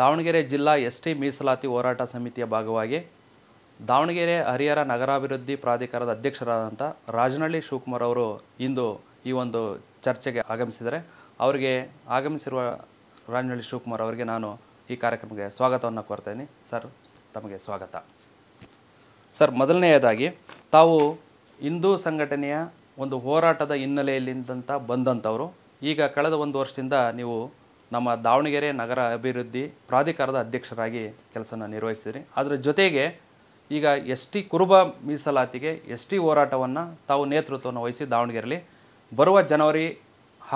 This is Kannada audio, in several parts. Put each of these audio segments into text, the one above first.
ದಾವಣಗೆರೆ ಜಿಲ್ಲಾ ಎಸ್ ಟಿ ಮೀಸಲಾತಿ ಹೋರಾಟ ಸಮಿತಿಯ ಭಾಗವಾಗಿ ದಾವಣಗೆರೆ ಹರಿಹರ ನಗರಾಭಿವೃದ್ಧಿ ಪ್ರಾಧಿಕಾರದ ಅಧ್ಯಕ್ಷರಾದಂಥ ರಾಜನಹಳ್ಳಿ ಶಿವಕುಮಾರ್ ಅವರು ಇಂದು ಈ ಒಂದು ಚರ್ಚೆಗೆ ಆಗಮಿಸಿದರೆ ಅವರಿಗೆ ಆಗಮಿಸಿರುವ ರಾಜನಹಳ್ಳಿ ಶಿವಕುಮಾರ್ ಅವರಿಗೆ ನಾನು ಈ ಕಾರ್ಯಕ್ರಮಕ್ಕೆ ಸ್ವಾಗತವನ್ನು ಕೋರ್ತೇನೆ ಸರ್ ತಮಗೆ ಸ್ವಾಗತ ಸರ್ ಮೊದಲನೆಯದಾಗಿ ತಾವು ಹಿಂದೂ ಸಂಘಟನೆಯ ಒಂದು ಹೋರಾಟದ ಹಿನ್ನೆಲೆಯಲ್ಲಿದ್ದಂಥ ಬಂದಂಥವರು ಈಗ ಕಳೆದ ಒಂದು ವರ್ಷದಿಂದ ನೀವು ನಮ್ಮ ದಾವಣಗೆರೆ ನಗರ ಅಭಿವೃದ್ಧಿ ಪ್ರಾಧಿಕಾರದ ಅಧ್ಯಕ್ಷರಾಗಿ ಕೆಲಸನ ನಿರ್ವಹಿಸಿದ್ರಿ ಅದರ ಜೊತೆಗೆ ಈಗ ಎಸ್ ಟಿ ಕುರುಬ ಮೀಸಲಾತಿಗೆ ಎಸ್ ಟಿ ಹೋರಾಟವನ್ನು ತಾವು ನೇತೃತ್ವವನ್ನು ವಹಿಸಿ ದಾವಣಗೆರೆಯಲ್ಲಿ ಬರುವ ಜನವರಿ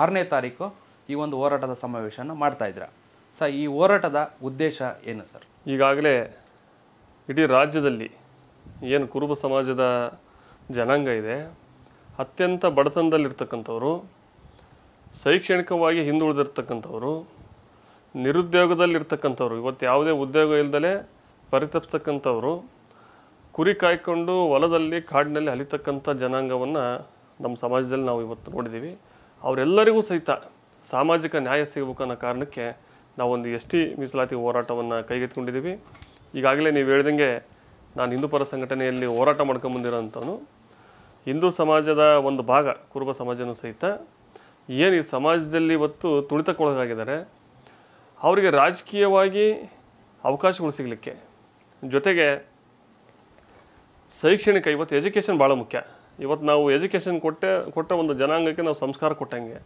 ಆರನೇ ತಾರೀಕು ಈ ಒಂದು ಹೋರಾಟದ ಸಮಾವೇಶವನ್ನು ಮಾಡ್ತಾಯಿದ್ರ ಸರ್ ಈ ಹೋರಾಟದ ಉದ್ದೇಶ ಏನು ಸರ್ ಈಗಾಗಲೇ ಇಡೀ ರಾಜ್ಯದಲ್ಲಿ ಏನು ಕುರುಬ ಸಮಾಜದ ಜನಾಂಗ ಇದೆ ಅತ್ಯಂತ ಬಡತನದಲ್ಲಿರ್ತಕ್ಕಂಥವರು ಶೈಕ್ಷಣಿಕವಾಗಿ ಹಿಂದುಳಿದಿರ್ತಕ್ಕಂಥವ್ರು ನಿರುದ್ಯೋಗದಲ್ಲಿರ್ತಕ್ಕಂಥವ್ರು ಇವತ್ತು ಯಾವುದೇ ಉದ್ಯೋಗ ಇಲ್ಲದಲೇ ಪರಿತಪಿಸ್ತಕ್ಕಂಥವ್ರು ಕುರಿ ಕಾಯ್ಕೊಂಡು ಹೊಲದಲ್ಲಿ ಕಾಡಿನಲ್ಲಿ ಅಲಿತಕ್ಕಂಥ ಜನಾಂಗವನ್ನು ನಮ್ಮ ಸಮಾಜದಲ್ಲಿ ನಾವು ಇವತ್ತು ನೋಡಿದ್ದೀವಿ ಅವರೆಲ್ಲರಿಗೂ ಸಹಿತ ಸಾಮಾಜಿಕ ನ್ಯಾಯ ಸಿಗಬೇಕು ಅನ್ನೋ ಕಾರಣಕ್ಕೆ ನಾವೊಂದು ಎಸ್ ಟಿ ಮೀಸಲಾತಿ ಹೋರಾಟವನ್ನು ಕೈಗೆತ್ತಿಕೊಂಡಿದ್ದೀವಿ ಈಗಾಗಲೇ ನೀವು ಹೇಳ್ದಂಗೆ ನಾನು ಹಿಂದೂ ಪರ ಸಂಘಟನೆಯಲ್ಲಿ ಹೋರಾಟ ಮಾಡ್ಕೊಂಬಂದಿರೋಂಥವನು ಹಿಂದೂ ಸಮಾಜದ ಒಂದು ಭಾಗ ಕುರುಬ ಸಮಾಜನೂ ಸಹಿತ ಏನು ಈ ಸಮಾಜದಲ್ಲಿ ಇವತ್ತು ತುಳಿತಕ್ಕೊಳಗಾಗಿದ್ದಾರೆ ಅವರಿಗೆ ರಾಜಕೀಯವಾಗಿ ಅವಕಾಶಗಳು ಸಿಗಲಿಕ್ಕೆ ಜೊತೆಗೆ ಶೈಕ್ಷಣಿಕ ಇವತ್ತು ಎಜುಕೇಷನ್ ಭಾಳ ಮುಖ್ಯ ಇವತ್ತು ನಾವು ಎಜುಕೇಷನ್ ಕೊಟ್ಟೆ ಕೊಟ್ಟ ಒಂದು ಜನಾಂಗಕ್ಕೆ ನಾವು ಸಂಸ್ಕಾರ ಕೊಟ್ಟಂಗೆ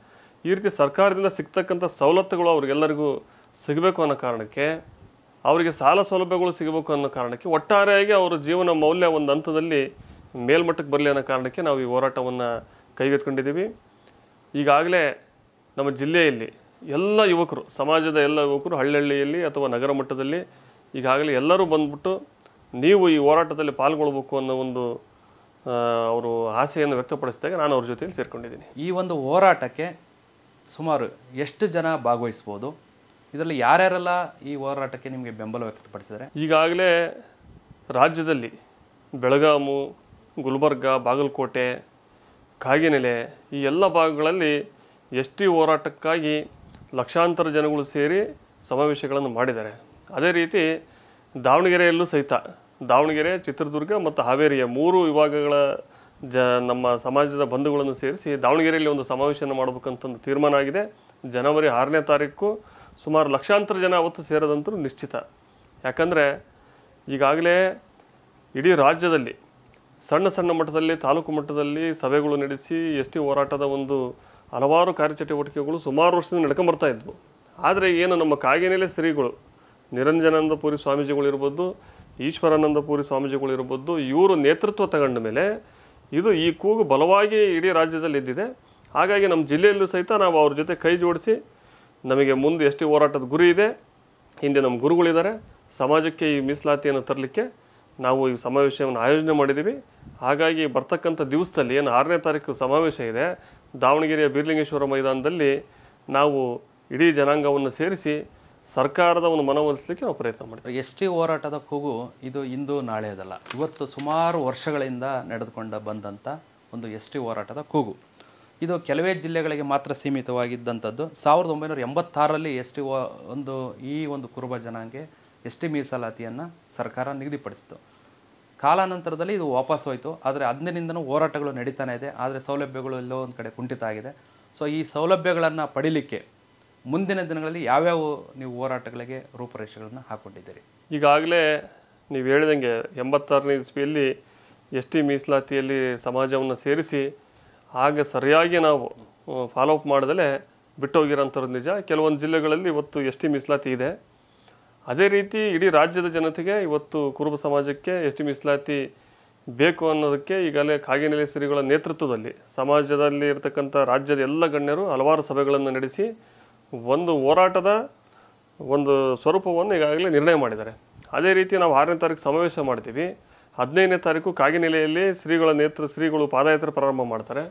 ಈ ರೀತಿ ಸರ್ಕಾರದಿಂದ ಸಿಗ್ತಕ್ಕಂಥ ಸವಲತ್ತುಗಳು ಅವ್ರಿಗೆಲ್ಲರಿಗೂ ಸಿಗಬೇಕು ಅನ್ನೋ ಕಾರಣಕ್ಕೆ ಅವರಿಗೆ ಸಾಲ ಸೌಲಭ್ಯಗಳು ಸಿಗಬೇಕು ಅನ್ನೋ ಕಾರಣಕ್ಕೆ ಒಟ್ಟಾರೆಯಾಗಿ ಅವರ ಜೀವನ ಮೌಲ್ಯ ಒಂದು ಹಂತದಲ್ಲಿ ಮೇಲ್ಮಟ್ಟಕ್ಕೆ ಬರಲಿ ಅನ್ನೋ ಕಾರಣಕ್ಕೆ ನಾವು ಈ ಹೋರಾಟವನ್ನು ಕೈಗೆತ್ಕೊಂಡಿದ್ದೀವಿ ಈಗಾಗಲೇ ನಮ್ಮ ಜಿಲ್ಲೆಯಲ್ಲಿ ಎಲ್ಲ ಯುವಕರು ಸಮಾಜದ ಎಲ್ಲ ಯುವಕರು ಹಳ್ಳಿಹಳ್ಳಿಯಲ್ಲಿ ಅಥವಾ ನಗರ ಮಟ್ಟದಲ್ಲಿ ಈಗಾಗಲೇ ಎಲ್ಲರೂ ಬಂದ್ಬಿಟ್ಟು ನೀವು ಈ ಹೋರಾಟದಲ್ಲಿ ಪಾಲ್ಗೊಳ್ಬೇಕು ಅನ್ನೋ ಒಂದು ಅವರು ಆಸೆಯನ್ನು ವ್ಯಕ್ತಪಡಿಸಿದಾಗ ನಾನು ಅವ್ರ ಜೊತೆಯಲ್ಲಿ ಸೇರಿಕೊಂಡಿದ್ದೀನಿ ಈ ಒಂದು ಹೋರಾಟಕ್ಕೆ ಸುಮಾರು ಎಷ್ಟು ಜನ ಭಾಗವಹಿಸ್ಬೋದು ಇದರಲ್ಲಿ ಯಾರ್ಯಾರೆಲ್ಲ ಈ ಹೋರಾಟಕ್ಕೆ ನಿಮಗೆ ಬೆಂಬಲ ವ್ಯಕ್ತಪಡಿಸಿದರೆ ಈಗಾಗಲೇ ರಾಜ್ಯದಲ್ಲಿ ಬೆಳಗಾಮು ಗುಲ್ಬರ್ಗ ಬಾಗಲಕೋಟೆ ಕಾಗಿನೆಲೆ ಈ ಎಲ್ಲ ಭಾಗಗಳಲ್ಲಿ ಎಸ್ ಟಿ ಹೋರಾಟಕ್ಕಾಗಿ ಲಕ್ಷಾಂತರ ಜನಗಳು ಸೇರಿ ಸಮಾವೇಶಗಳನ್ನು ಮಾಡಿದ್ದಾರೆ ಅದೇ ರೀತಿ ದಾವಣಗೆರೆಯಲ್ಲೂ ಸಹಿತ ದಾವಣಗೆರೆ ಚಿತ್ರದುರ್ಗ ಮತ್ತು ಹಾವೇರಿಯ ಮೂರು ವಿಭಾಗಗಳ ಜ ನಮ್ಮ ಸಮಾಜದ ಬಂಧುಗಳನ್ನು ಸೇರಿಸಿ ದಾವಣಗೆರೆಯಲ್ಲಿ ಒಂದು ಸಮಾವೇಶವನ್ನು ಮಾಡಬೇಕಂತಂದು ತೀರ್ಮಾನ ಆಗಿದೆ ಜನವರಿ ಆರನೇ ತಾರೀಕು ಸುಮಾರು ಲಕ್ಷಾಂತರ ಜನ ಅವತ್ತು ಸೇರೋದಂತೂ ನಿಶ್ಚಿತ ಯಾಕಂದರೆ ಈಗಾಗಲೇ ಇಡೀ ರಾಜ್ಯದಲ್ಲಿ ಸಣ್ಣ ಸಣ್ಣ ಮಟ್ಟದಲ್ಲಿ ತಾಲೂಕು ಮಟ್ಟದಲ್ಲಿ ಸಭೆಗಳು ನಡೆಸಿ ಎಸ್ ಟಿ ಹೋರಾಟದ ಒಂದು ಹಲವಾರು ಕಾರ್ಯಚಟುವಟಿಕೆಗಳು ಸುಮಾರು ವರ್ಷದಿಂದ ನಡ್ಕೊಂಬರ್ತಾ ಇದ್ವು ಆದರೆ ಏನು ನಮ್ಮ ಕಾಗಿನೆಲೆ ಶ್ರೀಗಳು ನಿರಂಜನಾನಂದಪುರಿ ಇರ್ಬೋದು ಈಶ್ವರಾನಂದಪುರಿ ಇರ್ಬೋದು ಇವರು ನೇತೃತ್ವ ತಗೊಂಡ ಮೇಲೆ ಇದು ಈ ಕೂಗು ಬಲವಾಗಿ ಇಡೀ ರಾಜ್ಯದಲ್ಲಿ ಇದ್ದಿದೆ ಹಾಗಾಗಿ ನಮ್ಮ ಜಿಲ್ಲೆಯಲ್ಲೂ ಸಹಿತ ನಾವು ಅವ್ರ ಜೊತೆ ಕೈ ಜೋಡಿಸಿ ನಮಗೆ ಮುಂದೆ ಎಸ್ ಟಿ ಹೋರಾಟದ ಗುರಿ ಇದೆ ಹಿಂದೆ ನಮ್ಮ ಗುರುಗಳಿದ್ದಾರೆ ಸಮಾಜಕ್ಕೆ ಈ ಮೀಸಲಾತಿಯನ್ನು ತರಲಿಕ್ಕೆ ನಾವು ಈ ಸಮಾವೇಶವನ್ನು ಆಯೋಜನೆ ಮಾಡಿದ್ದೀವಿ ಹಾಗಾಗಿ ಬರ್ತಕ್ಕಂಥ ದಿವಸದಲ್ಲಿ ಏನು ಆರನೇ ತಾರೀಕು ಸಮಾವೇಶ ಇದೆ ದಾವಣಗೆರೆಯ ಬೀರ್ಲಿಂಗೇಶ್ವರ ಮೈದಾನದಲ್ಲಿ ನಾವು ಇಡೀ ಜನಾಂಗವನ್ನು ಸೇರಿಸಿ ಸರ್ಕಾರದ ಒಂದು ಮನವೊಲಿಸಲಿಕ್ಕೆ ನಾವು ಪ್ರಯತ್ನ ಮಾಡ್ತೀವಿ ಎಸ್ ಟಿ ಹೋರಾಟದ ಕೂಗು ಇದು ಇಂದು ಅದಲ್ಲ ಇವತ್ತು ಸುಮಾರು ವರ್ಷಗಳಿಂದ ನಡೆದುಕೊಂಡ ಬಂದಂಥ ಒಂದು ಎಸ್ ಟಿ ಹೋರಾಟದ ಕೂಗು ಇದು ಕೆಲವೇ ಜಿಲ್ಲೆಗಳಿಗೆ ಮಾತ್ರ ಸೀಮಿತವಾಗಿದ್ದಂಥದ್ದು ಸಾವಿರದ ಒಂಬೈನೂರ ಎಂಬತ್ತಾರರಲ್ಲಿ ಎಸ್ ಟಿ ಒಂದು ಈ ಒಂದು ಕುರುಬ ಜನಾಂಗಕ್ಕೆ ಎಸ್ ಟಿ ಮೀಸಲಾತಿಯನ್ನು ಸರ್ಕಾರ ನಿಗದಿಪಡಿಸಿತು ಕಾಲಾನಂತರದಲ್ಲಿ ಇದು ವಾಪಸ್ ಹೋಯಿತು ಆದರೆ ಅಂದಿನಿಂದಲೂ ಹೋರಾಟಗಳು ನಡೀತಾನೆ ಇದೆ ಆದರೆ ಸೌಲಭ್ಯಗಳು ಎಲ್ಲೋ ಒಂದು ಕಡೆ ಕುಂಠಿತ ಆಗಿದೆ ಸೊ ಈ ಸೌಲಭ್ಯಗಳನ್ನು ಪಡೀಲಿಕ್ಕೆ ಮುಂದಿನ ದಿನಗಳಲ್ಲಿ ಯಾವ್ಯಾವ ನೀವು ಹೋರಾಟಗಳಿಗೆ ರೂಪುರೇಷೆಗಳನ್ನು ಹಾಕ್ಕೊಂಡಿದ್ದೀರಿ ಈಗಾಗಲೇ ನೀವು ಹೇಳಿದಂಗೆ ಎಂಬತ್ತಾರನೇ ಇಸ್ವಿಯಲ್ಲಿ ಎಸ್ ಟಿ ಮೀಸಲಾತಿಯಲ್ಲಿ ಸಮಾಜವನ್ನು ಸೇರಿಸಿ ಆಗ ಸರಿಯಾಗಿ ನಾವು ಫಾಲೋಅಪ್ ಮಾಡಿದಲೆ ಬಿಟ್ಟೋಗಿರೋಂಥದ್ದು ನಿಜ ಕೆಲವೊಂದು ಜಿಲ್ಲೆಗಳಲ್ಲಿ ಇವತ್ತು ಎಸ್ ಟಿ ಮೀಸಲಾತಿ ಇದೆ ಅದೇ ರೀತಿ ಇಡೀ ರಾಜ್ಯದ ಜನತೆಗೆ ಇವತ್ತು ಕುರುಬ ಸಮಾಜಕ್ಕೆ ಎಸ್ ಟಿ ಮೀಸಲಾತಿ ಬೇಕು ಅನ್ನೋದಕ್ಕೆ ಈಗಾಗಲೇ ಕಾಗಿನೆಲೆ ಶ್ರೀಗಳ ನೇತೃತ್ವದಲ್ಲಿ ಸಮಾಜದಲ್ಲಿ ಇರತಕ್ಕಂಥ ರಾಜ್ಯದ ಎಲ್ಲ ಗಣ್ಯರು ಹಲವಾರು ಸಭೆಗಳನ್ನು ನಡೆಸಿ ಒಂದು ಹೋರಾಟದ ಒಂದು ಸ್ವರೂಪವನ್ನು ಈಗಾಗಲೇ ನಿರ್ಣಯ ಮಾಡಿದ್ದಾರೆ ಅದೇ ರೀತಿ ನಾವು ಆರನೇ ತಾರೀಕು ಸಮಾವೇಶ ಮಾಡ್ತೀವಿ ಹದಿನೈದನೇ ತಾರೀಕು ಕಾಗಿನೆಲೆಯಲ್ಲಿ ಶ್ರೀಗಳ ನೇತೃ ಶ್ರೀಗಳು ಪಾದಯಾತ್ರೆ ಪ್ರಾರಂಭ ಮಾಡ್ತಾರೆ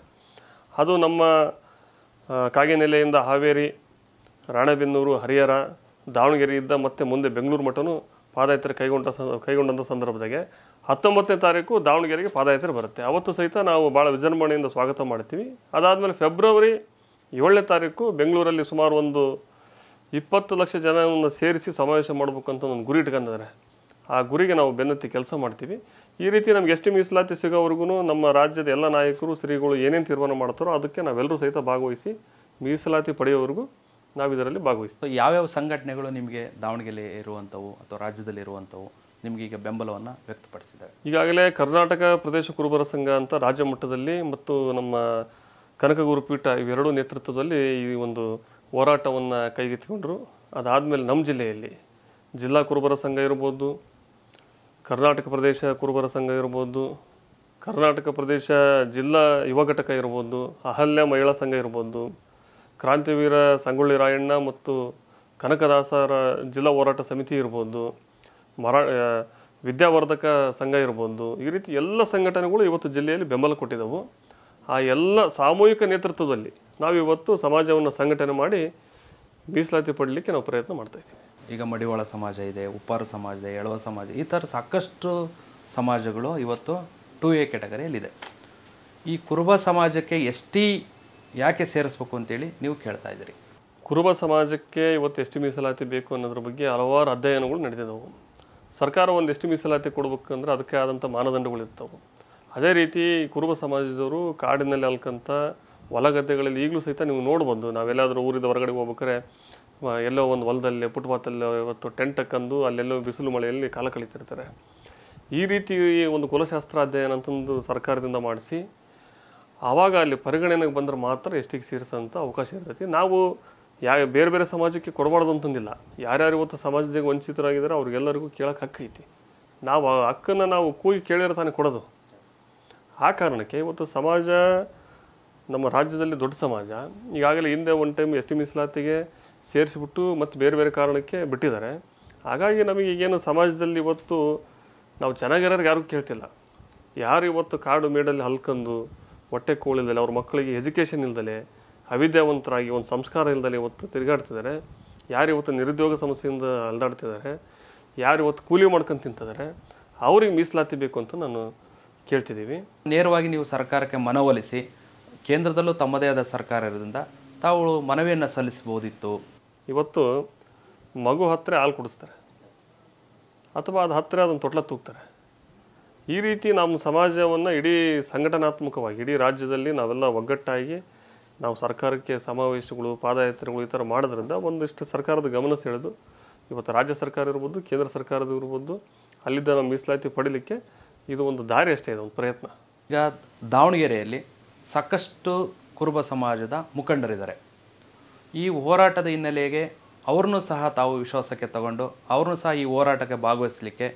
ಅದು ನಮ್ಮ ಕಾಗಿನೆಲೆಯಿಂದ ಹಾವೇರಿ ರಾಣೆಬೆನ್ನೂರು ಹರಿಹರ ದಾವಣಗೆರೆಯಿಂದ ಮತ್ತೆ ಮುಂದೆ ಬೆಂಗಳೂರು ಮಠನೂ ಪಾದಯಾತ್ರೆ ಕೈಗೊಂಡ ಕೈಗೊಂಡಂಥ ಸಂದರ್ಭದಾಗೆ ಹತ್ತೊಂಬತ್ತನೇ ತಾರೀಕು ದಾವಣಗೆರೆಗೆ ಪಾದಯಾತ್ರೆ ಬರುತ್ತೆ ಅವತ್ತು ಸಹಿತ ನಾವು ಭಾಳ ವಿಜೃಂಭಣೆಯಿಂದ ಸ್ವಾಗತ ಮಾಡ್ತೀವಿ ಅದಾದಮೇಲೆ ಫೆಬ್ರವರಿ ಏಳನೇ ತಾರೀಕು ಬೆಂಗಳೂರಲ್ಲಿ ಸುಮಾರು ಒಂದು ಇಪ್ಪತ್ತು ಲಕ್ಷ ಜನವನ್ನು ಸೇರಿಸಿ ಸಮಾವೇಶ ಮಾಡಬೇಕಂತ ಒಂದು ಗುರಿ ಇಟ್ಕೊಂಡಿದ್ದಾರೆ ಆ ಗುರಿಗೆ ನಾವು ಬೆನ್ನತ್ತಿ ಕೆಲಸ ಮಾಡ್ತೀವಿ ಈ ರೀತಿ ನಮ್ಗೆ ಎಷ್ಟು ಮೀಸಲಾತಿ ಸಿಗೋವರೆಗೂ ನಮ್ಮ ರಾಜ್ಯದ ಎಲ್ಲ ನಾಯಕರು ಶ್ರೀಗಳು ಏನೇನು ತೀರ್ಮಾನ ಮಾಡ್ತಾರೋ ಅದಕ್ಕೆ ನಾವೆಲ್ಲರೂ ಸಹಿತ ಭಾಗವಹಿಸಿ ಮೀಸಲಾತಿ ಪಡೆಯೋವರೆಗೂ ನಾವು ಇದರಲ್ಲಿ ಭಾಗವಹಿಸ್ತೀವಿ ಯಾವ್ಯಾವ ಸಂಘಟನೆಗಳು ನಿಮಗೆ ದಾವಣಗೆರೆ ಇರುವಂಥವು ಅಥವಾ ರಾಜ್ಯದಲ್ಲಿ ಇರುವಂಥವು ನಿಮಗೆ ಈಗ ಬೆಂಬಲವನ್ನು ವ್ಯಕ್ತಪಡಿಸಿದ್ದಾರೆ ಈಗಾಗಲೇ ಕರ್ನಾಟಕ ಪ್ರದೇಶ ಕುರುಬರ ಸಂಘ ಅಂತ ರಾಜ್ಯ ಮಟ್ಟದಲ್ಲಿ ಮತ್ತು ನಮ್ಮ ಕನಕ ಗುರುಪೀಠ ಇವೆರಡೂ ನೇತೃತ್ವದಲ್ಲಿ ಈ ಒಂದು ಹೋರಾಟವನ್ನು ಕೈಗೆತ್ತಿಕೊಂಡರು ಅದಾದಮೇಲೆ ನಮ್ಮ ಜಿಲ್ಲೆಯಲ್ಲಿ ಜಿಲ್ಲಾ ಕುರುಬರ ಸಂಘ ಇರ್ಬೋದು ಕರ್ನಾಟಕ ಪ್ರದೇಶ ಕುರುಬರ ಸಂಘ ಇರ್ಬೋದು ಕರ್ನಾಟಕ ಪ್ರದೇಶ ಜಿಲ್ಲಾ ಯುವ ಘಟಕ ಇರ್ಬೋದು ಅಹಲ್ಯ ಮಹಿಳಾ ಸಂಘ ಇರ್ಬೋದು ಕ್ರಾಂತಿವೀರ ಸಂಗೊಳ್ಳಿ ರಾಯಣ್ಣ ಮತ್ತು ಕನಕದಾಸರ ಜಿಲ್ಲಾ ಹೋರಾಟ ಸಮಿತಿ ಇರ್ಬೋದು ಮರಾ ವಿದ್ಯಾವರ್ಧಕ ಸಂಘ ಇರ್ಬೋದು ಈ ರೀತಿ ಎಲ್ಲ ಸಂಘಟನೆಗಳು ಇವತ್ತು ಜಿಲ್ಲೆಯಲ್ಲಿ ಬೆಂಬಲ ಕೊಟ್ಟಿದ್ದವು ಆ ಎಲ್ಲ ಸಾಮೂಹಿಕ ನೇತೃತ್ವದಲ್ಲಿ ನಾವಿವತ್ತು ಸಮಾಜವನ್ನು ಸಂಘಟನೆ ಮಾಡಿ ಮೀಸಲಾತಿ ಪಡಲಿಕ್ಕೆ ನಾವು ಪ್ರಯತ್ನ ಮಾಡ್ತಾ ಇದ್ದೀವಿ ಈಗ ಮಡಿವಾಳ ಸಮಾಜ ಇದೆ ಉಪ್ಪಾರ ಸಮಾಜ ಇದೆ ಎಳವ ಸಮಾಜ ಈ ಥರ ಸಾಕಷ್ಟು ಸಮಾಜಗಳು ಇವತ್ತು ಟು ಎ ಕ್ಯಾಟಗರಿಯಲ್ಲಿದೆ ಈ ಕುರುಬ ಸಮಾಜಕ್ಕೆ ಎಷ್ಟೀ ಯಾಕೆ ಸೇರಿಸ್ಬೇಕು ಅಂತೇಳಿ ನೀವು ಕೇಳ್ತಾ ಇದ್ದೀರಿ ಕುರುಬ ಸಮಾಜಕ್ಕೆ ಇವತ್ತು ಎಷ್ಟು ಮೀಸಲಾತಿ ಬೇಕು ಅನ್ನೋದ್ರ ಬಗ್ಗೆ ಹಲವಾರು ಅಧ್ಯಯನಗಳು ನಡೆದಿದ್ದವು ಸರ್ಕಾರ ಒಂದು ಎಷ್ಟು ಮೀಸಲಾತಿ ಕೊಡಬೇಕಂದ್ರೆ ಅದಕ್ಕೆ ಆದಂಥ ಇರ್ತವೆ ಅದೇ ರೀತಿ ಕುರುಬ ಸಮಾಜದವರು ಕಾಡಿನಲ್ಲಿ ಅಲ್ಕಂಥ ಗದ್ದೆಗಳಲ್ಲಿ ಈಗಲೂ ಸಹಿತ ನೀವು ನೋಡ್ಬೋದು ನಾವೆಲ್ಲಾದರೂ ಊರಿದ ಹೊರಗಡೆ ಹೋಗ್ಬೇಕಾರೆ ಎಲ್ಲೋ ಒಂದು ಹೊಲದಲ್ಲಿ ಫುಟ್ಪಾತಲ್ಲೋ ಇವತ್ತು ಟೆಂಟ್ ಹಾಕಂದು ಅಲ್ಲೆಲ್ಲೋ ಬಿಸಿಲು ಮಳೆಯಲ್ಲಿ ಕಾಲ ಕಳೀತಿರ್ತಾರೆ ಈ ರೀತಿ ಒಂದು ಕುಲಶಾಸ್ತ್ರ ಅಧ್ಯಯನ ಅಂತಂದು ಸರ್ಕಾರದಿಂದ ಮಾಡಿಸಿ ಆವಾಗ ಅಲ್ಲಿ ಪರಿಗಣನೆಗೆ ಬಂದ್ರೆ ಮಾತ್ರ ಎಷ್ಟಿಗೆ ಸೇರಿಸೋಂಥ ಅವಕಾಶ ಇರ್ತೈತಿ ನಾವು ಯಾ ಬೇರೆ ಬೇರೆ ಸಮಾಜಕ್ಕೆ ಕೊಡಬಾರ್ದು ಅಂತಂದಿಲ್ಲ ಯಾರ್ಯಾರು ಇವತ್ತು ಸಮಾಜದಾಗ ವಂಚಿತರಾಗಿದ್ದಾರೆ ಅವ್ರಿಗೆಲ್ಲರಿಗೂ ಕೇಳೋಕೆ ಹಕ್ಕು ಐತಿ ನಾವು ಆ ಹಕ್ಕನ್ನು ನಾವು ಕೂಗಿ ಕೇಳಿರೋ ತಾನೇ ಕೊಡೋದು ಆ ಕಾರಣಕ್ಕೆ ಇವತ್ತು ಸಮಾಜ ನಮ್ಮ ರಾಜ್ಯದಲ್ಲಿ ದೊಡ್ಡ ಸಮಾಜ ಈಗಾಗಲೇ ಹಿಂದೆ ಒನ್ ಟೈಮ್ ಎಸ್ ಟಿ ಮೀಸಲಾತಿಗೆ ಸೇರಿಸಿಬಿಟ್ಟು ಮತ್ತು ಬೇರೆ ಬೇರೆ ಕಾರಣಕ್ಕೆ ಬಿಟ್ಟಿದ್ದಾರೆ ಹಾಗಾಗಿ ನಮಗೆ ಈಗೇನು ಸಮಾಜದಲ್ಲಿ ಇವತ್ತು ನಾವು ಚೆನ್ನಾಗಿರೋರಿಗೆ ಯಾರಿಗೂ ಕೇಳ್ತಿಲ್ಲ ಯಾರು ಇವತ್ತು ಕಾಡು ಮೇಡಲ್ಲಿ ಹಲ್ಕಂದು ಹೊಟ್ಟೆ ಕೋಳಿಲ್ದಲೆ ಅವ್ರ ಮಕ್ಕಳಿಗೆ ಎಜುಕೇಷನ್ ಇಲ್ದಲೆ ಅವಿದ್ಯಾವಂತರಾಗಿ ಒಂದು ಸಂಸ್ಕಾರ ಇಲ್ದಲೆ ಇವತ್ತು ತಿರುಗಾಡ್ತಿದ್ದಾರೆ ಯಾರು ಇವತ್ತು ನಿರುದ್ಯೋಗ ಸಮಸ್ಯೆಯಿಂದ ಅಲ್ದಾಡ್ತಿದ್ದಾರೆ ಯಾರು ಇವತ್ತು ಕೂಲಿ ಮಾಡ್ಕೊಂಡು ತಿಂತಿದ್ದಾರೆ ಅವ್ರಿಗೆ ಮೀಸಲಾತಿ ಬೇಕು ಅಂತ ನಾನು ಕೇಳ್ತಿದ್ದೀವಿ ನೇರವಾಗಿ ನೀವು ಸರ್ಕಾರಕ್ಕೆ ಮನವೊಲಿಸಿ ಕೇಂದ್ರದಲ್ಲೂ ತಮ್ಮದೇ ಆದ ಸರ್ಕಾರ ಇರೋದ್ರಿಂದ ತಾವು ಮನವಿಯನ್ನು ಸಲ್ಲಿಸ್ಬೋದಿತ್ತು ಇವತ್ತು ಮಗು ಹತ್ತಿರ ಹಾಲು ಕುಡಿಸ್ತಾರೆ ಅಥವಾ ಅದು ಹತ್ತಿರ ಅದನ್ನು ತೊಟ್ಲ ತೂಗ್ತಾರೆ ಈ ರೀತಿ ನಮ್ಮ ಸಮಾಜವನ್ನು ಇಡೀ ಸಂಘಟನಾತ್ಮಕವಾಗಿ ಇಡೀ ರಾಜ್ಯದಲ್ಲಿ ನಾವೆಲ್ಲ ಒಗ್ಗಟ್ಟಾಗಿ ನಾವು ಸರ್ಕಾರಕ್ಕೆ ಸಮಾವೇಶಗಳು ಪಾದಯಾತ್ರೆಗಳು ಈ ಥರ ಮಾಡೋದ್ರಿಂದ ಒಂದಿಷ್ಟು ಸರ್ಕಾರದ ಗಮನ ಸೆಳೆದು ಇವತ್ತು ರಾಜ್ಯ ಸರ್ಕಾರ ಇರ್ಬೋದು ಕೇಂದ್ರ ಸರ್ಕಾರದ ಇರ್ಬೋದು ಅಲ್ಲಿದ್ದ ನಮ್ಮ ಮೀಸಲಾತಿ ಪಡೀಲಿಕ್ಕೆ ಇದು ಒಂದು ದಾರಿ ಅಷ್ಟೇ ಇದೆ ಒಂದು ಪ್ರಯತ್ನ ಈಗ ದಾವಣಗೆರೆಯಲ್ಲಿ ಸಾಕಷ್ಟು ಕುರುಬ ಸಮಾಜದ ಮುಖಂಡರಿದ್ದಾರೆ ಈ ಹೋರಾಟದ ಹಿನ್ನೆಲೆಗೆ ಅವ್ರನ್ನೂ ಸಹ ತಾವು ವಿಶ್ವಾಸಕ್ಕೆ ತಗೊಂಡು ಅವ್ರನ್ನೂ ಸಹ ಈ ಹೋರಾಟಕ್ಕೆ ಭಾಗವಹಿಸಲಿಕ್ಕೆ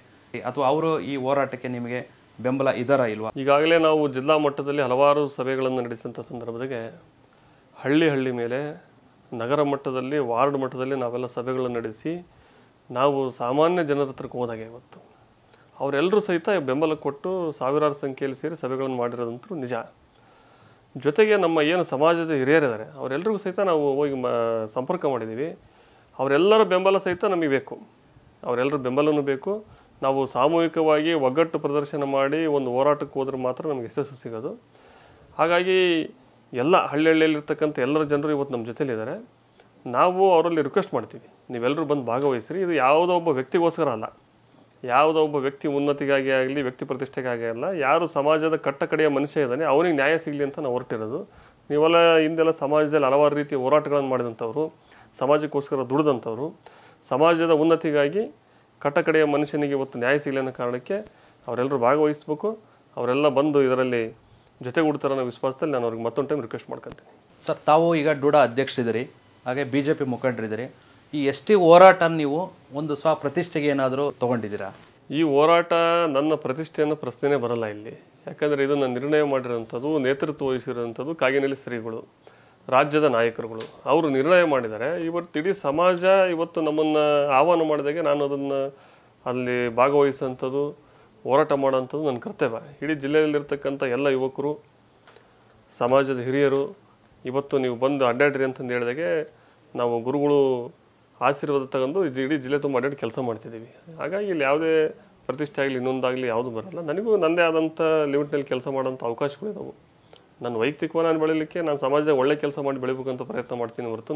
ಅಥವಾ ಅವರು ಈ ಹೋರಾಟಕ್ಕೆ ನಿಮಗೆ ಬೆಂಬಲ ಇದರ ಇಲ್ವಾ ಈಗಾಗಲೇ ನಾವು ಜಿಲ್ಲಾ ಮಟ್ಟದಲ್ಲಿ ಹಲವಾರು ಸಭೆಗಳನ್ನು ನಡೆಸಿದಂಥ ಸಂದರ್ಭದಾಗೆ ಹಳ್ಳಿ ಹಳ್ಳಿ ಮೇಲೆ ನಗರ ಮಟ್ಟದಲ್ಲಿ ವಾರ್ಡ್ ಮಟ್ಟದಲ್ಲಿ ನಾವೆಲ್ಲ ಸಭೆಗಳನ್ನು ನಡೆಸಿ ನಾವು ಸಾಮಾನ್ಯ ಜನರ ಹತ್ರಕ್ಕೆ ಹೋದಾಗ ಇವತ್ತು ಅವರೆಲ್ಲರೂ ಸಹಿತ ಬೆಂಬಲ ಕೊಟ್ಟು ಸಾವಿರಾರು ಸಂಖ್ಯೆಯಲ್ಲಿ ಸೇರಿ ಸಭೆಗಳನ್ನು ಮಾಡಿರೋದಂತೂ ನಿಜ ಜೊತೆಗೆ ನಮ್ಮ ಏನು ಸಮಾಜದ ಹಿರಿಯರಿದ್ದಾರೆ ಅವರೆಲ್ಲರಿಗೂ ಸಹಿತ ನಾವು ಹೋಗಿ ಮ ಸಂಪರ್ಕ ಮಾಡಿದ್ದೀವಿ ಅವರೆಲ್ಲರ ಬೆಂಬಲ ಸಹಿತ ನಮಗೆ ಬೇಕು ಅವರೆಲ್ಲರ ಬೆಂಬಲವೂ ಬೇಕು ನಾವು ಸಾಮೂಹಿಕವಾಗಿ ಒಗ್ಗಟ್ಟು ಪ್ರದರ್ಶನ ಮಾಡಿ ಒಂದು ಹೋರಾಟಕ್ಕೆ ಹೋದ್ರೆ ಮಾತ್ರ ನಮಗೆ ಯಶಸ್ಸು ಸಿಗೋದು ಹಾಗಾಗಿ ಎಲ್ಲ ಹಳ್ಳಿಹಳ್ಳಿಯಲ್ಲಿರ್ತಕ್ಕಂಥ ಎಲ್ಲರ ಜನರು ಇವತ್ತು ನಮ್ಮ ಜೊತೆಯಲ್ಲಿದ್ದಾರೆ ನಾವು ಅವರಲ್ಲಿ ರಿಕ್ವೆಸ್ಟ್ ಮಾಡ್ತೀವಿ ನೀವೆಲ್ಲರೂ ಬಂದು ಭಾಗವಹಿಸಿರಿ ಇದು ಯಾವುದೋ ಒಬ್ಬ ವ್ಯಕ್ತಿಗೋಸ್ಕರ ಅಲ್ಲ ಯಾವುದೋ ಒಬ್ಬ ವ್ಯಕ್ತಿ ಉನ್ನತಿಗಾಗಿ ಆಗಲಿ ವ್ಯಕ್ತಿ ಪ್ರತಿಷ್ಠೆಗಾಗಿ ಅಲ್ಲ ಯಾರು ಸಮಾಜದ ಕಡೆಯ ಮನುಷ್ಯ ಇದ್ದಾನೆ ಅವನಿಗೆ ನ್ಯಾಯ ಸಿಗಲಿ ಅಂತ ನಾವು ಹೊರಟಿರೋದು ನೀವೆಲ್ಲ ಹಿಂದೆಲ್ಲ ಸಮಾಜದಲ್ಲಿ ಹಲವಾರು ರೀತಿ ಹೋರಾಟಗಳನ್ನು ಮಾಡಿದಂಥವ್ರು ಸಮಾಜಕ್ಕೋಸ್ಕರ ದುಡಿದಂಥವ್ರು ಸಮಾಜದ ಉನ್ನತಿಗಾಗಿ ಕಟಕಡೆಯ ಮನುಷ್ಯನಿಗೆ ಇವತ್ತು ನ್ಯಾಯ ಸಿಗಲಿ ಅನ್ನೋ ಕಾರಣಕ್ಕೆ ಅವರೆಲ್ಲರೂ ಭಾಗವಹಿಸಬೇಕು ಅವರೆಲ್ಲ ಬಂದು ಇದರಲ್ಲಿ ಜೊತೆಗೂಡ್ತಾರೆ ಅನ್ನೋ ವಿಶ್ವಾಸದಲ್ಲಿ ನಾನು ಅವ್ರಿಗೆ ಮತ್ತೊಂದು ಟೈಮ್ ರಿಕ್ವೆಸ್ಟ್ ಮಾಡ್ಕೊತೀನಿ ಸರ್ ತಾವು ಈಗ ಡೂಡಾ ಅಧ್ಯಕ್ಷರಿದ್ದೀರಿ ಹಾಗೆ ಬಿ ಜೆ ಪಿ ಮುಖಂಡರಿದ್ದೀರಿ ಈ ಎಸ್ ಟಿ ಹೋರಾಟ ನೀವು ಒಂದು ಸ್ವ ಪ್ರತಿಷ್ಠೆಗೆ ಏನಾದರೂ ತೊಗೊಂಡಿದ್ದೀರಾ ಈ ಹೋರಾಟ ನನ್ನ ಪ್ರತಿಷ್ಠೆಯನ್ನು ಪ್ರಶ್ನೆನೇ ಬರಲ್ಲ ಇಲ್ಲಿ ಯಾಕಂದರೆ ಇದು ನಿರ್ಣಯ ಮಾಡಿರೋಂಥದ್ದು ನೇತೃತ್ವ ವಹಿಸಿರೋಂಥದ್ದು ಕಾಗಿನಲ್ಲಿ ಸ್ತ್ರೀಗಳು ರಾಜ್ಯದ ನಾಯಕರುಗಳು ಅವರು ನಿರ್ಣಯ ಮಾಡಿದ್ದಾರೆ ಇವತ್ತು ಇಡೀ ಸಮಾಜ ಇವತ್ತು ನಮ್ಮನ್ನು ಆಹ್ವಾನ ಮಾಡಿದಾಗೆ ನಾನು ಅದನ್ನು ಅಲ್ಲಿ ಭಾಗವಹಿಸುವಂಥದ್ದು ಹೋರಾಟ ಮಾಡೋಂಥದ್ದು ನನ್ನ ಕರ್ತವ್ಯ ಇಡೀ ಜಿಲ್ಲೆಯಲ್ಲಿರ್ತಕ್ಕಂಥ ಎಲ್ಲ ಯುವಕರು ಸಮಾಜದ ಹಿರಿಯರು ಇವತ್ತು ನೀವು ಬಂದು ಅಡ್ಡಾಡ್ರಿ ಅಂತಂದು ಹೇಳಿದಾಗೆ ನಾವು ಗುರುಗಳು ಆಶೀರ್ವಾದ ತಗೊಂಡು ಇಡೀ ಜಿಲ್ಲೆ ತುಂಬ ಅಡ್ಡಾಡಿ ಕೆಲಸ ಮಾಡ್ತಿದ್ದೀವಿ ಹಾಗಾಗಿ ಇಲ್ಲಿ ಯಾವುದೇ ಪ್ರತಿಷ್ಠೆ ಆಗಲಿ ಇನ್ನೊಂದಾಗಲಿ ಯಾವುದು ಬರಲ್ಲ ನನಗೂ ನನ್ನದೇ ಆದಂಥ ಲಿಮಿಟ್ನಲ್ಲಿ ಕೆಲಸ ಮಾಡೋಂಥ ಅವಕಾಶಗಳಿದ್ದಾವೆ ನನ್ನ ವೈಯಕ್ತಿಕವಾಗಿ ಬೆಳೀಲಿಕ್ಕೆ ನಾನು ಸಮಾಜದ ಒಳ್ಳೆ ಕೆಲಸ ಮಾಡಿ ಬೆಳಿಬೇಕಂತ ಪ್ರಯತ್ನ ಮಾಡ್ತೀನಿ ಹೊರತು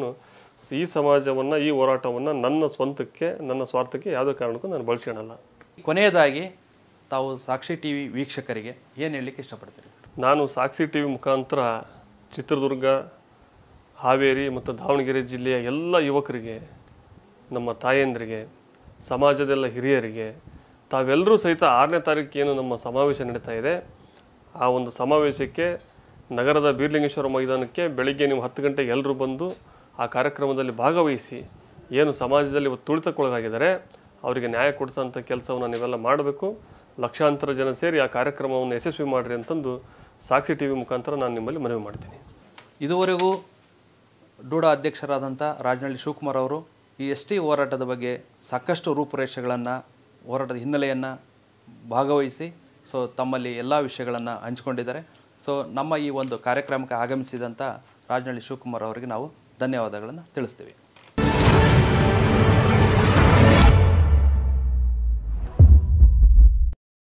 ಈ ಸಮಾಜವನ್ನು ಈ ಹೋರಾಟವನ್ನು ನನ್ನ ಸ್ವಂತಕ್ಕೆ ನನ್ನ ಸ್ವಾರ್ಥಕ್ಕೆ ಯಾವುದೇ ಕಾರಣಕ್ಕೂ ನಾನು ಬಳಸಿಕೊಳ್ಳಲ್ಲ ಕೊನೆಯದಾಗಿ ತಾವು ಸಾಕ್ಷಿ ಟಿ ವಿ ವೀಕ್ಷಕರಿಗೆ ಏನು ಹೇಳಲಿಕ್ಕೆ ಇಷ್ಟಪಡ್ತೀರಿ ನಾನು ಸಾಕ್ಷಿ ಟಿ ವಿ ಮುಖಾಂತರ ಚಿತ್ರದುರ್ಗ ಹಾವೇರಿ ಮತ್ತು ದಾವಣಗೆರೆ ಜಿಲ್ಲೆಯ ಎಲ್ಲ ಯುವಕರಿಗೆ ನಮ್ಮ ತಾಯಂದ್ರಿಗೆ ಸಮಾಜದೆಲ್ಲ ಹಿರಿಯರಿಗೆ ತಾವೆಲ್ಲರೂ ಸಹಿತ ಆರನೇ ತಾರೀಕು ಏನು ನಮ್ಮ ಸಮಾವೇಶ ನಡೀತಾ ಇದೆ ಆ ಒಂದು ಸಮಾವೇಶಕ್ಕೆ ನಗರದ ಬೀರ್ಲಿಂಗೇಶ್ವರ ಮೈದಾನಕ್ಕೆ ಬೆಳಿಗ್ಗೆ ನೀವು ಹತ್ತು ಗಂಟೆಗೆ ಎಲ್ಲರೂ ಬಂದು ಆ ಕಾರ್ಯಕ್ರಮದಲ್ಲಿ ಭಾಗವಹಿಸಿ ಏನು ಸಮಾಜದಲ್ಲಿ ಇವತ್ತು ತುಳಿತಕ್ಕೊಳಗಾಗಿದ್ದಾರೆ ಅವರಿಗೆ ನ್ಯಾಯ ಕೊಡಿಸೋಂಥ ಕೆಲಸವನ್ನು ನೀವೆಲ್ಲ ಮಾಡಬೇಕು ಲಕ್ಷಾಂತರ ಜನ ಸೇರಿ ಆ ಕಾರ್ಯಕ್ರಮವನ್ನು ಯಶಸ್ವಿ ಮಾಡಿರಿ ಅಂತಂದು ಸಾಕ್ಷಿ ಟಿ ವಿ ಮುಖಾಂತರ ನಾನು ನಿಮ್ಮಲ್ಲಿ ಮನವಿ ಮಾಡ್ತೀನಿ ಇದುವರೆಗೂ ಡೂಡಾ ಅಧ್ಯಕ್ಷರಾದಂಥ ರಾಜನಹಳ್ಳಿ ಶಿವಕುಮಾರ್ ಅವರು ಈ ಎಸ್ ಟಿ ಹೋರಾಟದ ಬಗ್ಗೆ ಸಾಕಷ್ಟು ರೂಪುರೇಷೆಗಳನ್ನು ಹೋರಾಟದ ಹಿನ್ನೆಲೆಯನ್ನು ಭಾಗವಹಿಸಿ ಸೊ ತಮ್ಮಲ್ಲಿ ಎಲ್ಲ ವಿಷಯಗಳನ್ನು ಹಂಚಿಕೊಂಡಿದ್ದಾರೆ ಸೊ ನಮ್ಮ ಈ ಒಂದು ಕಾರ್ಯಕ್ರಮಕ್ಕೆ ಆಗಮಿಸಿದಂಥ ರಾಜನಹಳ್ಳಿ ಶಿವಕುಮಾರ್ ಅವರಿಗೆ ನಾವು ಧನ್ಯವಾದಗಳನ್ನು ತಿಳಿಸ್ತೀವಿ